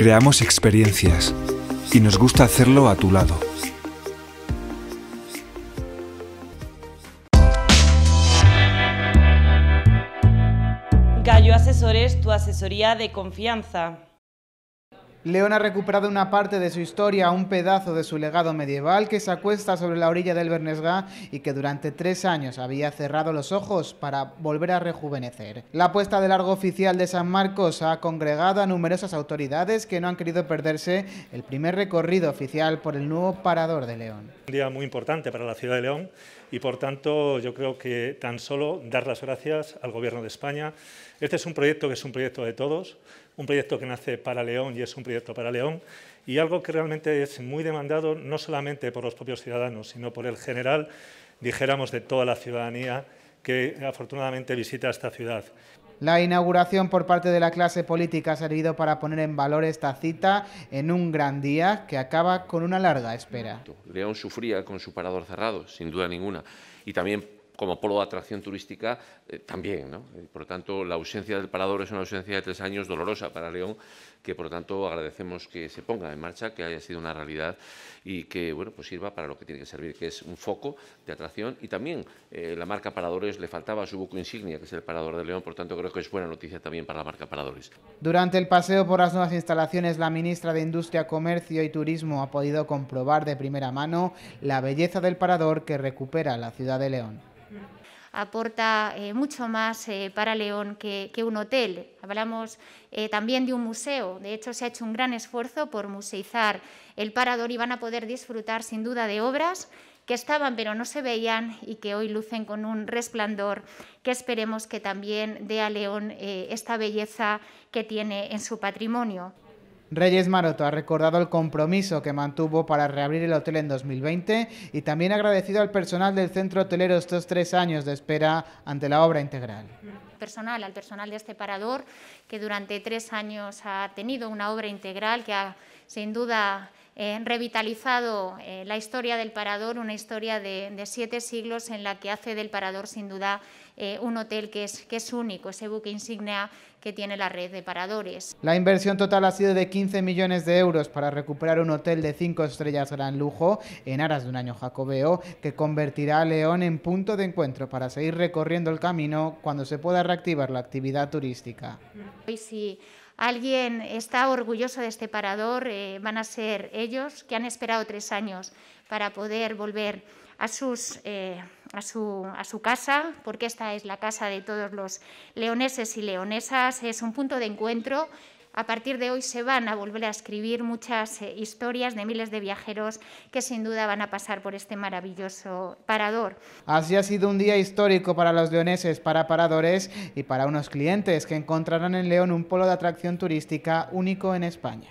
Creamos experiencias y nos gusta hacerlo a tu lado. Gallo Asesores, tu asesoría de confianza. León ha recuperado una parte de su historia, un pedazo de su legado medieval que se acuesta sobre la orilla del Bernesga y que durante tres años había cerrado los ojos para volver a rejuvenecer. La puesta de largo oficial de San Marcos ha congregado a numerosas autoridades que no han querido perderse el primer recorrido oficial por el nuevo Parador de León. Un día muy importante para la ciudad de León y por tanto yo creo que tan solo dar las gracias al Gobierno de España. Este es un proyecto que es un proyecto de todos, un proyecto que nace para León y es un proyecto para León y algo que realmente es muy demandado no solamente por los propios ciudadanos, sino por el general, dijéramos, de toda la ciudadanía que afortunadamente visita esta ciudad. La inauguración por parte de la clase política ha servido para poner en valor esta cita en un gran día que acaba con una larga espera. León sufría con su parador cerrado, sin duda ninguna, y también como polo de atracción turística eh, también. Eh, por lo tanto, la ausencia del parador es una ausencia de tres años dolorosa para León, que por lo tanto agradecemos que se ponga en marcha, que haya sido una realidad y que bueno, pues sirva para lo que tiene que servir, que es un foco de atracción. Y también eh, la marca Paradores le faltaba su buco insignia, que es el Parador de León, por lo tanto creo que es buena noticia también para la marca Paradores. Durante el paseo por las nuevas instalaciones, la ministra de Industria, Comercio y Turismo ha podido comprobar de primera mano la belleza del parador que recupera la ciudad de León aporta eh, mucho más eh, para León que, un hotel. Hablamos eh, también de un museo. De hecho, se ha hecho un gran esfuerzo por museizar el parador y van a poder disfrutar sin duda de obras que estaban pero no se veían y que hoy lucen con un resplandor que esperemos que también dé a León esta belleza que tiene en su patrimonio. Reyes Maroto ha recordado el compromiso que mantuvo para reabrir el hotel en 2020 y también ha agradecido al personal del centro hotelero estos tres años de espera ante la obra integral. Personal, al personal de este parador que durante tres años ha tenido una obra integral que ha, sin duda revitalizado eh, la historia del Parador, una historia de, siete siglos en la que hace del Parador sin duda eh, un hotel que es, que es único, ese buque insignia que tiene la red de paradores. La inversión total ha sido de 15 millones de euros para recuperar un hotel de cinco estrellas gran lujo en aras de un año jacobeo que convertirá a León en punto de encuentro para seguir recorriendo el camino cuando se pueda reactivar la actividad turística. Hoy si alguien está orgulloso de este parador, eh, van a ser ellos que han esperado tres años para poder volver eh, a su casa, porque esta es la casa de todos los leoneses y leonesas, es un punto de encuentro a partir de hoy se van a volver a escribir muchas eh, historias de miles de viajeros que sin duda van a pasar por este maravilloso parador. Así ha sido un día histórico para los leoneses, para paradores y para unos clientes que encontrarán en León un polo de atracción turística único en España.